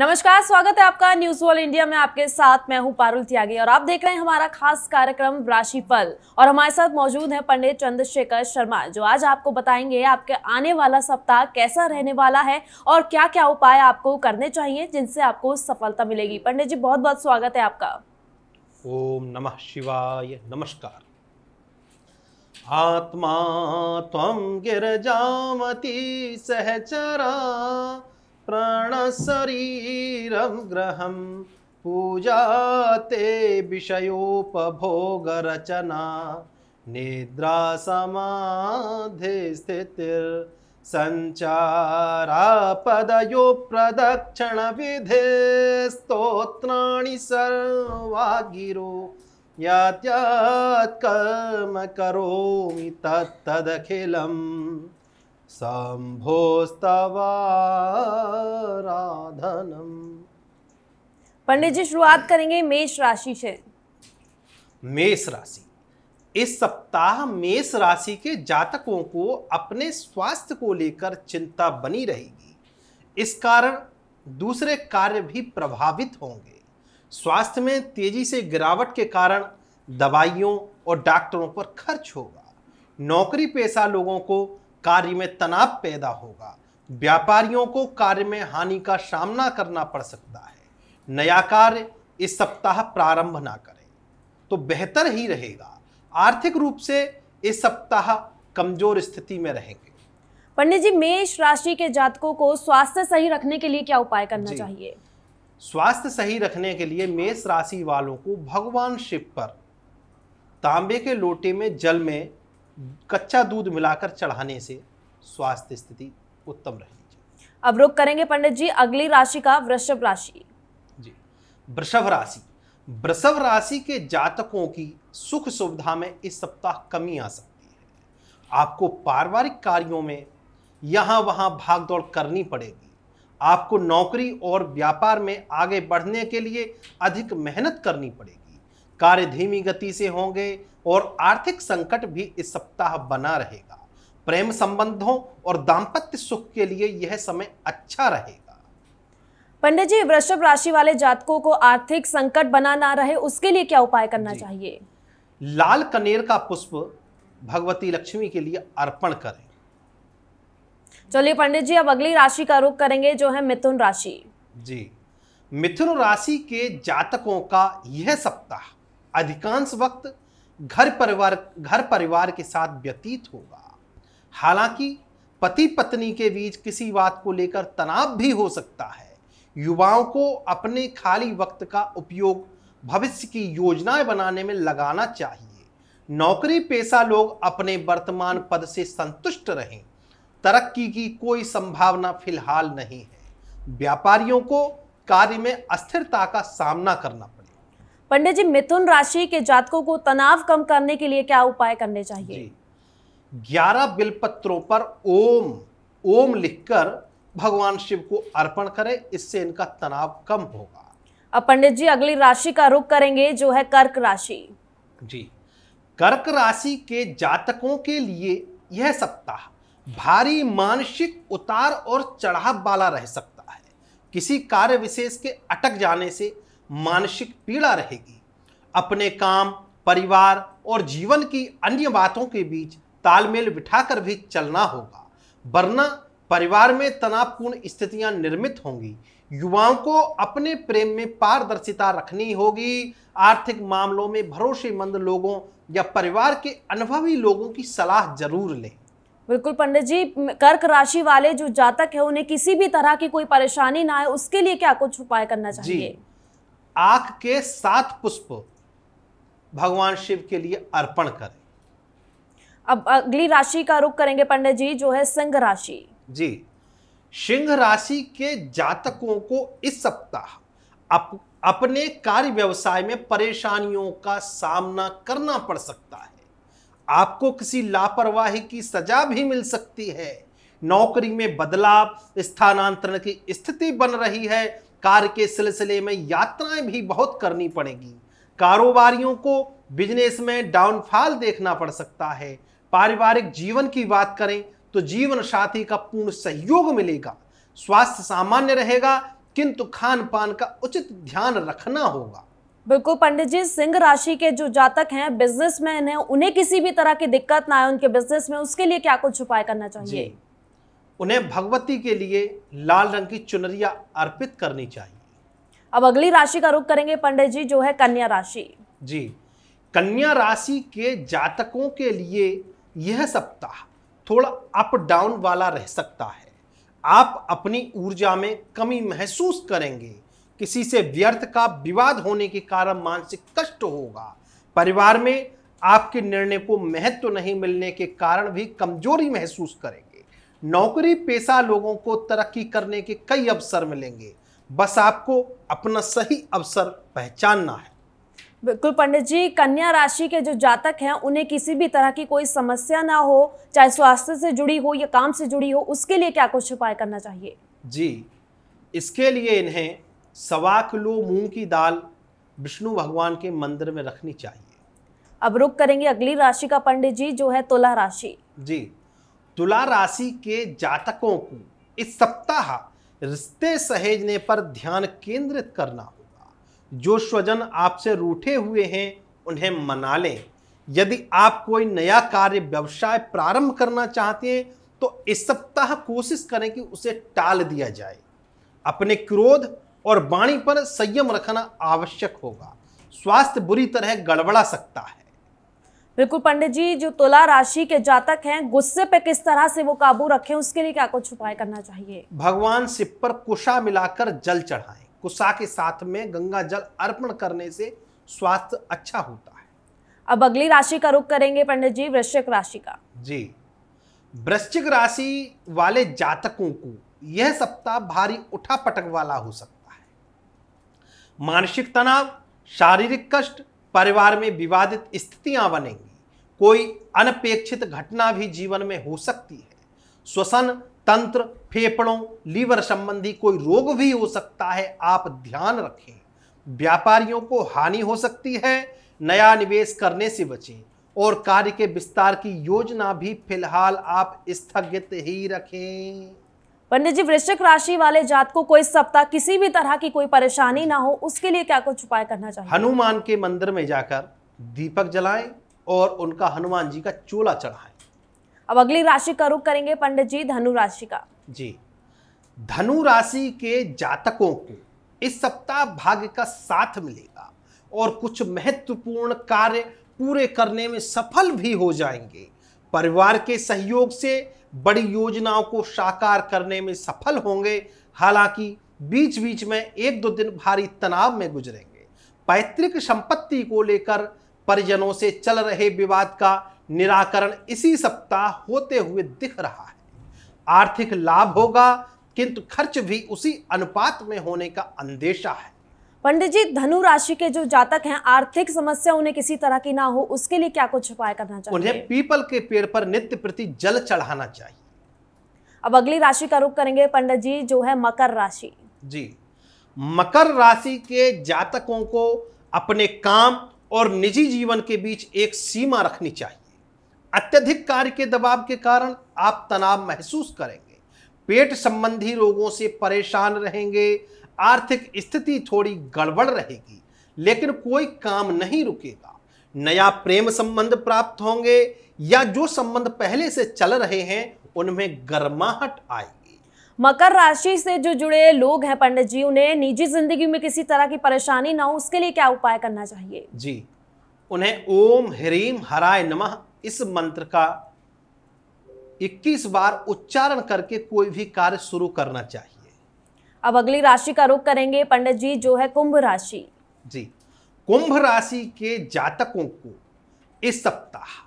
नमस्कार स्वागत है आपका न्यूज वर्ल्ड इंडिया में आपके साथ मैं हूं पारुल त्यागी और आप देख रहे हैं हमारा खास कार्यक्रम राशिफल और हमारे साथ मौजूद हैं पंडित चंद्रशेखर शर्मा जो आज आपको बताएंगे आपके आने वाला सप्ताह कैसा रहने वाला है और क्या क्या उपाय आपको करने चाहिए जिनसे आपको सफलता मिलेगी पंडित जी बहुत बहुत स्वागत है आपका ओम नम शिवाय नमस्कार आत्मा तम गिर सहचरा प्राणशरीरं गृहं पूजा ते विषयोपभोगरचना प्रदक्षिणविधे स्तोत्राणि सर्वा गिरो यात्यात्कर्म करोमि तत्तदखिलम् शंभोस्तवाराधनम पंडित जी शुरुआत करेंगे मेष राशि से मेष राशि इस सप्ताह मेष राशि के जातकों को अपने स्वास्थ्य को लेकर चिंता बनी रहेगी इस कारण दूसरे कार्य भी प्रभावित होंगे स्वास्थ्य में तेजी से गिरावट के कारण दवाइयों और डॉक्टरों पर खर्च होगा नौकरी पेशा लोगों को कार्य में तनाव पैदा होगा व्यापारियों को कार्य में हानि का सामना करना पड़ सकता है नया कार्य इस सप्ताह प्रारंभ ना करें तो बेहतर ही रहेगा आर्थिक रूप से इस सप्ताह कमजोर स्थिति में रहेंगे पंडित जी मेष राशि के जातकों को स्वास्थ्य सही रखने के लिए क्या उपाय करना चाहिए स्वास्थ्य सही रखने के लिए मेष राशि वालों को भगवान शिव पर तांबे के लोटे में जल में कच्चा दूध मिलाकर चढ़ाने से स्वास्थ्य स्थिति उत्तम रहेगी अब रुक करेंगे पंडित जी अगली राशि का वृषभ राशि जी वृषभ राशि वृषभ राशि के जातकों की सुख सुविधा में इस सप्ताह कमी आ सकती है आपको पारिवारिक कार्यों में यहाँ वहाँ भागदौड़ करनी पड़ेगी आपको नौकरी और व्यापार में आगे बढ़ने के लिए अधिक मेहनत करनी पड़ेगी कार्य धीमी गति से होंगे और आर्थिक संकट भी इस सप्ताह बना रहेगा प्रेम संबंधों और दाम्पत्य सुख के लिए यह समय अच्छा रहेगा पंडित जी वृषभ राशि वाले जातकों को आर्थिक संकट बना ना रहे उसके लिए क्या उपाय करना चाहिए लाल कनेर का पुष्प भगवती लक्ष्मी के लिए अर्पण करें चलिए पंडित जी अब अगली राशि का रुख करेंगे जो है मिथुन राशि जी मिथुन राशि के जातकों का यह सप्ताह अधिकांश वक्त घर परिवार घर परिवार के साथ व्यतीत होगा हालांकि पति पत्नी के बीच किसी बात को लेकर तनाव भी हो सकता है युवाओं को अपने खाली वक्त का उपयोग भविष्य की योजनाएं बनाने में लगाना चाहिए नौकरी पेशा लोग अपने वर्तमान पद से संतुष्ट रहें तरक्की की कोई संभावना फिलहाल नहीं है व्यापारियों को कार्य में अस्थिरता का सामना करना पंडित जी मिथुन राशि के जातकों को तनाव कम करने के लिए क्या उपाय करने चाहिए ग्यारह बिलपत्रों पर ओम ओम लिखकर भगवान शिव को अर्पण करें इससे इनका तनाव कम होगा अब पंडित जी अगली राशि का रुख करेंगे जो है कर्क राशि जी कर्क राशि के जातकों के लिए यह सप्ताह भारी मानसिक उतार और चढ़ाव वाला रह सकता है किसी कार्य विशेष के अटक जाने से मानसिक पीड़ा रहेगी अपने काम परिवार और जीवन की अन्य बातों के बीच तालमेल बिठाकर भी चलना होगा वरना परिवार में तनावपूर्ण स्थितियां निर्मित होंगी युवाओं को अपने प्रेम में पारदर्शिता रखनी होगी आर्थिक मामलों में भरोसेमंद लोगों या परिवार के अनुभवी लोगों की सलाह जरूर लें बिल्कुल पंडित जी कर्क राशि वाले जो जातक है उन्हें किसी भी तरह की कोई परेशानी ना आए उसके लिए क्या कुछ उपाय करना चाहिए आख के सात पुष्प भगवान शिव के लिए अर्पण करें अब अगली राशि का रुख करेंगे पंडित जी जो है सिंह राशि जी सिंह राशि के जातकों को इस सप्ताह अप, अपने कार्य व्यवसाय में परेशानियों का सामना करना पड़ सकता है आपको किसी लापरवाही की सजा भी मिल सकती है नौकरी में बदलाव स्थानांतरण की स्थिति बन रही है कार्य के सिलसिले में यात्राएं भी बहुत करनी पड़ेगी कारोबारियों को बिजनेस में डाउनफॉल देखना पड़ सकता है पारिवारिक जीवन की बात करें तो जीवन साथी का पूर्ण सहयोग मिलेगा स्वास्थ्य सामान्य रहेगा किंतु खान पान का उचित ध्यान रखना होगा बिल्कुल पंडित जी सिंह राशि के जो जातक हैं बिजनेसमैन हैं उन्हें किसी भी तरह की दिक्कत ना आए उनके बिजनेस में उसके लिए क्या कुछ उपाय करना चाहिए उन्हें भगवती के लिए लाल रंग की चुनरिया अर्पित करनी चाहिए अब अगली राशि का रुख करेंगे पंडित जी जो है कन्या राशि जी कन्या राशि के जातकों के लिए यह सप्ताह थोड़ा अप डाउन वाला रह सकता है आप अपनी ऊर्जा में कमी महसूस करेंगे किसी से व्यर्थ का विवाद होने के कारण मानसिक कष्ट होगा परिवार में आपके निर्णय को महत्व तो नहीं मिलने के कारण भी कमजोरी महसूस करेंगे नौकरी पेशा लोगों को तरक्की करने के कई अवसर मिलेंगे बस आपको अपना सही अवसर पहचानना है बिल्कुल पंडित जी कन्या राशि के जो जातक हैं उन्हें किसी भी तरह की कोई समस्या ना हो चाहे स्वास्थ्य से जुड़ी हो या काम से जुड़ी हो उसके लिए क्या कुछ उपाय करना चाहिए जी इसके लिए इन्हें सवा किलो मूंग की दाल विष्णु भगवान के मंदिर में रखनी चाहिए अब रुक करेंगे अगली राशि का पंडित जी जो है तुला राशि जी तुला राशि के जातकों को इस सप्ताह रिश्ते सहेजने पर ध्यान केंद्रित करना होगा जो स्वजन आपसे रूठे हुए हैं उन्हें मना लें यदि आप कोई नया कार्य व्यवसाय प्रारंभ करना चाहते हैं तो इस सप्ताह कोशिश करें कि उसे टाल दिया जाए अपने क्रोध और वाणी पर संयम रखना आवश्यक होगा स्वास्थ्य बुरी तरह गड़बड़ा सकता है बिल्कुल पंडित जी जो तुला राशि के जातक हैं गुस्से पे किस तरह से वो काबू रखें उसके लिए क्या कुछ उपाय करना चाहिए भगवान शिव पर कुशा मिलाकर जल चढ़ाएं कुशा के साथ में गंगा जल अर्पण करने से स्वास्थ्य अच्छा होता है अब अगली राशि का रुख करेंगे पंडित जी वृश्चिक राशि का जी वृश्चिक राशि वाले जातकों को यह सप्ताह भारी उठा पटक वाला हो सकता है मानसिक तनाव शारीरिक कष्ट परिवार में विवादित स्थितियां बनेंगी कोई अनपेक्षित घटना भी जीवन में हो सकती है श्वसन तंत्र फेफड़ों लीवर संबंधी कोई रोग भी हो सकता है आप ध्यान रखें व्यापारियों को हानि हो सकती है नया निवेश करने से बचें और कार्य के विस्तार की योजना भी फिलहाल आप स्थगित ही रखें पंडित जी वृश्चिक राशि वाले जात को कोई सप्ताह किसी भी तरह की कोई परेशानी ना हो उसके लिए क्या कुछ उपाय करना चाहिए हनुमान के मंदिर में जाकर दीपक जलाएं और उनका हनुमान जी का चोला चढ़ाए अब अगली राशि का रुख करेंगे पंडित जी धनु राशि का जी धनु राशि के जातकों को इस सप्ताह भाग्य का साथ मिलेगा और कुछ महत्वपूर्ण कार्य पूरे करने में सफल भी हो जाएंगे परिवार के सहयोग से बड़ी योजनाओं को साकार करने में सफल होंगे हालांकि बीच बीच में एक दो दिन भारी तनाव में गुजरेंगे पैतृक संपत्ति को लेकर परिजनों से चल रहे विवाद का निराकरण इसी सप्ताह होते हुए दिख रहा है आर्थिक लाभ होगा किंतु खर्च भी उसी अनुपात में होने का अंदेशा है पंडित जी धनु राशि के जो जातक हैं आर्थिक समस्या उन्हें किसी तरह की ना हो उसके लिए क्या कुछ उपाय करना चाहिए उन्हें पीपल के पेड़ पर नित्य प्रति जल चढ़ाना चाहिए अब अगली राशि का रुख करेंगे पंडित जी जो है मकर राशि जी मकर राशि के जातकों को अपने काम और निजी जीवन के बीच एक सीमा रखनी चाहिए अत्यधिक कार्य के दबाव के कारण आप तनाव महसूस करेंगे पेट संबंधी रोगों से परेशान रहेंगे आर्थिक स्थिति थोड़ी गड़बड़ रहेगी लेकिन कोई काम नहीं रुकेगा नया प्रेम संबंध प्राप्त होंगे या जो संबंध पहले से चल रहे हैं उनमें गर्माहट आएगी मकर राशि से जो जुड़े लोग हैं पंडित जी उन्हें निजी जिंदगी में किसी तरह की परेशानी ना हो उसके लिए क्या उपाय करना चाहिए जी उन्हें ओम ह्रीम हराय नमः इस मंत्र का 21 बार उच्चारण करके कोई भी कार्य शुरू करना चाहिए अब अगली राशि का रुख करेंगे पंडित जी जो है कुंभ राशि जी कुंभ राशि के जातकों को इस सप्ताह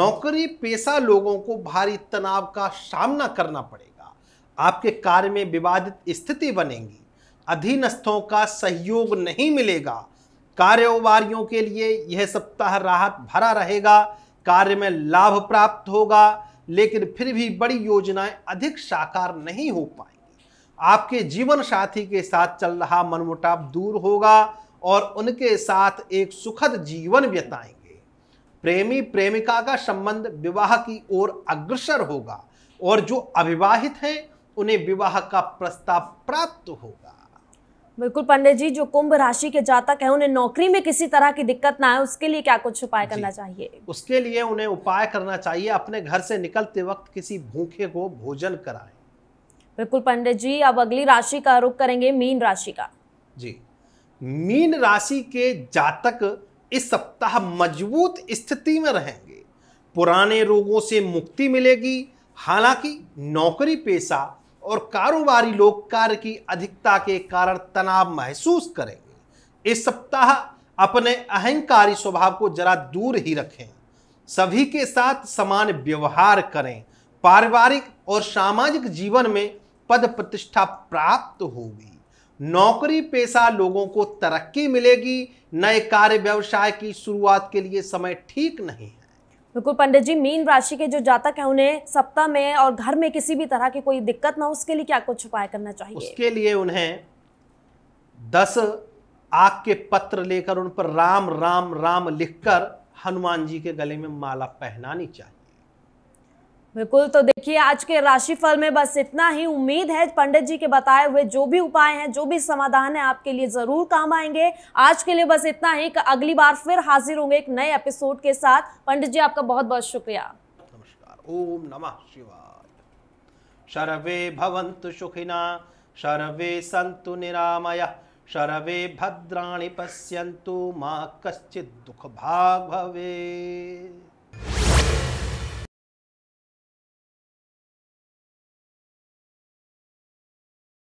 नौकरी पेशा लोगों को भारी तनाव का सामना करना पड़ेगा आपके कार्य में विवादित स्थिति बनेगी अधीनस्थों का सहयोग नहीं मिलेगा कार्योवारियों के लिए यह सप्ताह राहत भरा रहेगा कार्य में लाभ प्राप्त होगा लेकिन फिर भी बड़ी योजनाएं अधिक साकार नहीं हो पाएंगी आपके जीवन साथी के साथ चल रहा मनमुटाव दूर होगा और उनके साथ एक सुखद जीवन बिताएंगे प्रेमी प्रेमिका का संबंध विवाह की ओर अग्रसर होगा और जो अविवाहित हैं उन्हें विवाह का प्रस्ताव प्राप्त होगा बिल्कुल पंडित जी जो कुंभ राशि के जातक है उन्हें नौकरी में किसी तरह की दिक्कत ना आए उसके लिए क्या कुछ उपाय करना चाहिए उसके लिए उन्हें उपाय करना चाहिए अपने घर से निकलते वक्त किसी भूखे को भोजन कराएं बिल्कुल पंडित जी अब अगली राशि का रुख करेंगे मीन राशि का जी मीन राशि के जातक इस सप्ताह मजबूत स्थिति में रहेंगे पुराने रोगों से मुक्ति मिलेगी हालांकि नौकरी पेशा और कारोबारी लोग कार्य की अधिकता के कारण तनाव महसूस करेंगे इस सप्ताह अपने अहंकारी स्वभाव को जरा दूर ही रखें सभी के साथ समान व्यवहार करें पारिवारिक और सामाजिक जीवन में पद प्रतिष्ठा प्राप्त होगी नौकरी पेशा लोगों को तरक्की मिलेगी नए कार्य व्यवसाय की शुरुआत के लिए समय ठीक नहीं है बिल्कुल पंडित जी मीन राशि के जो जातक है उन्हें सप्ताह में और घर में किसी भी तरह की कोई दिक्कत ना हो उसके लिए क्या कुछ उपाय करना चाहिए उसके लिए उन्हें दस आग के पत्र लेकर उन पर राम राम राम लिखकर हनुमान जी के गले में माला पहनानी चाहिए बिल्कुल तो देखिए आज के राशिफल में बस इतना ही उम्मीद है पंडित जी के बताए हुए जो भी उपाय हैं जो भी समाधान है आपके लिए जरूर काम आएंगे आज के लिए बस इतना ही अगली बार फिर हाजिर होंगे एक नए एपिसोड के साथ पंडित जी आपका बहुत बहुत शुक्रिया नमस्कार ओम नमः शिवाय सर्वे भवंतु सुखिना सर्वे संतु निरामय शरवे भद्राणि पश्यन्तु मा दुख भाग भवेत्